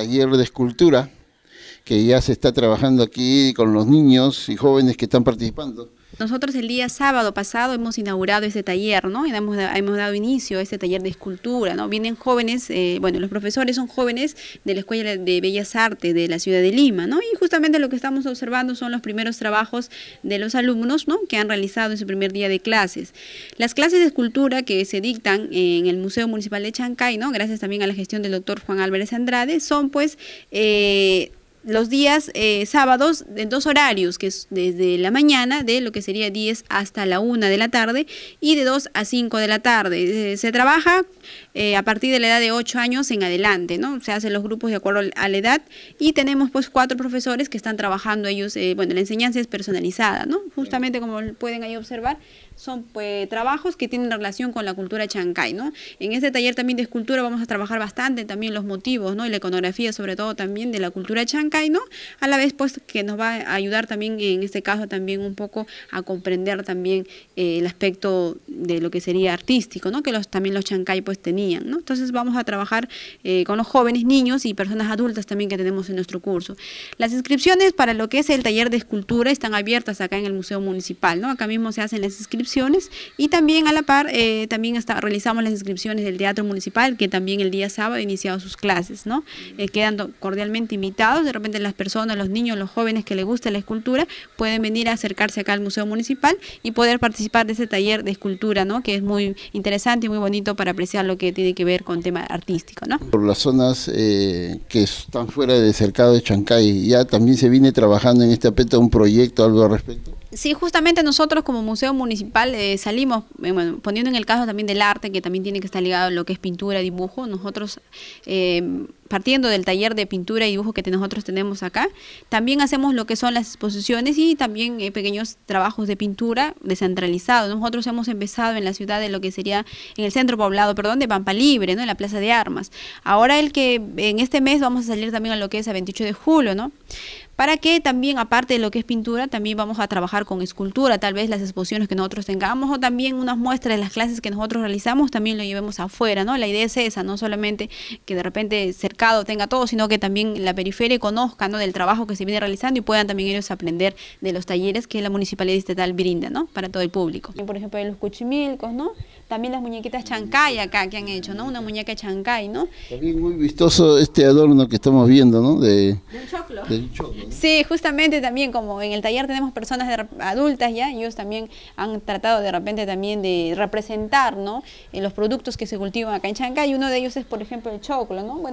taller de escultura que ya se está trabajando aquí con los niños y jóvenes que están participando nosotros el día sábado pasado hemos inaugurado este taller, ¿no? hemos, dado inicio a este taller de escultura, ¿no? Vienen jóvenes, eh, bueno, los profesores son jóvenes de la Escuela de Bellas Artes de la ciudad de Lima, ¿no? Y justamente lo que estamos observando son los primeros trabajos de los alumnos, Que han realizado en su primer día de clases. Las clases de escultura que se dictan en el Museo Municipal de Chancay, ¿no? Gracias también a la gestión del doctor Juan Álvarez Andrade, son pues... Eh, los días eh, sábados en dos horarios, que es desde la mañana, de lo que sería 10 hasta la 1 de la tarde, y de 2 a 5 de la tarde. Eh, se trabaja eh, a partir de la edad de 8 años en adelante, ¿no? Se hacen los grupos de acuerdo a la edad, y tenemos pues cuatro profesores que están trabajando ellos, bueno, la enseñanza es personalizada, ¿no? Justamente como pueden ahí observar, son pues, trabajos que tienen relación con la cultura chancay, ¿no? En este taller también de escultura vamos a trabajar bastante también los motivos, ¿no? Y la iconografía sobre todo también de la cultura chancay, ¿no? A la vez pues que nos va a ayudar también en este caso también un poco a comprender también eh, el aspecto de lo que sería artístico, ¿no? Que los, también los chancay pues tenían, ¿no? Entonces vamos a trabajar eh, con los jóvenes, niños y personas adultas también que tenemos en nuestro curso. Las inscripciones para lo que es el taller de escultura están abiertas acá en el Museo Municipal, ¿no? Acá mismo se hacen las inscripciones y también a la par eh, también hasta realizamos las inscripciones del Teatro Municipal que también el día sábado ha iniciado sus clases, ¿no? Eh, cordialmente invitados, de repente las personas, los niños, los jóvenes que les gusta la escultura pueden venir a acercarse acá al Museo Municipal y poder participar de ese taller de escultura, ¿no? Que es muy interesante y muy bonito para apreciar lo que tiene que ver con tema artístico, ¿no? Por las zonas eh, que están fuera de cercado de Chancay, ya también se viene trabajando en este aspecto un proyecto, algo al respecto. Sí, justamente nosotros como museo municipal eh, salimos, eh, poniendo en el caso también del arte, que también tiene que estar ligado a lo que es pintura, dibujo, nosotros... Eh, partiendo del taller de pintura y dibujo que nosotros tenemos acá, también hacemos lo que son las exposiciones y también eh, pequeños trabajos de pintura descentralizados. Nosotros hemos empezado en la ciudad de lo que sería en el centro poblado, perdón, de Pampa Libre, ¿no? En la Plaza de Armas. Ahora el que en este mes vamos a salir también a lo que es a 28 de julio, ¿no? para que también, aparte de lo que es pintura, también vamos a trabajar con escultura, tal vez las exposiciones que nosotros tengamos o también unas muestras de las clases que nosotros realizamos, también lo llevemos afuera, ¿no? La idea es esa, no solamente que de repente cerca tenga todo, sino que también la periferia conozca ¿no? del trabajo que se viene realizando y puedan también ellos aprender de los talleres que la municipalidad estatal brinda ¿no? para todo el público. Por ejemplo, los cuchimilcos, ¿no? también las muñequitas chancay acá que han hecho, ¿no? una muñeca chancay. ¿no? También muy vistoso este adorno que estamos viendo, ¿no? De, un choclo. Sí, justamente también como en el taller tenemos personas adultas ya, ellos también han tratado de repente también de representar ¿no? los productos que se cultivan acá en Chancay y uno de ellos es por ejemplo el choclo, ¿no?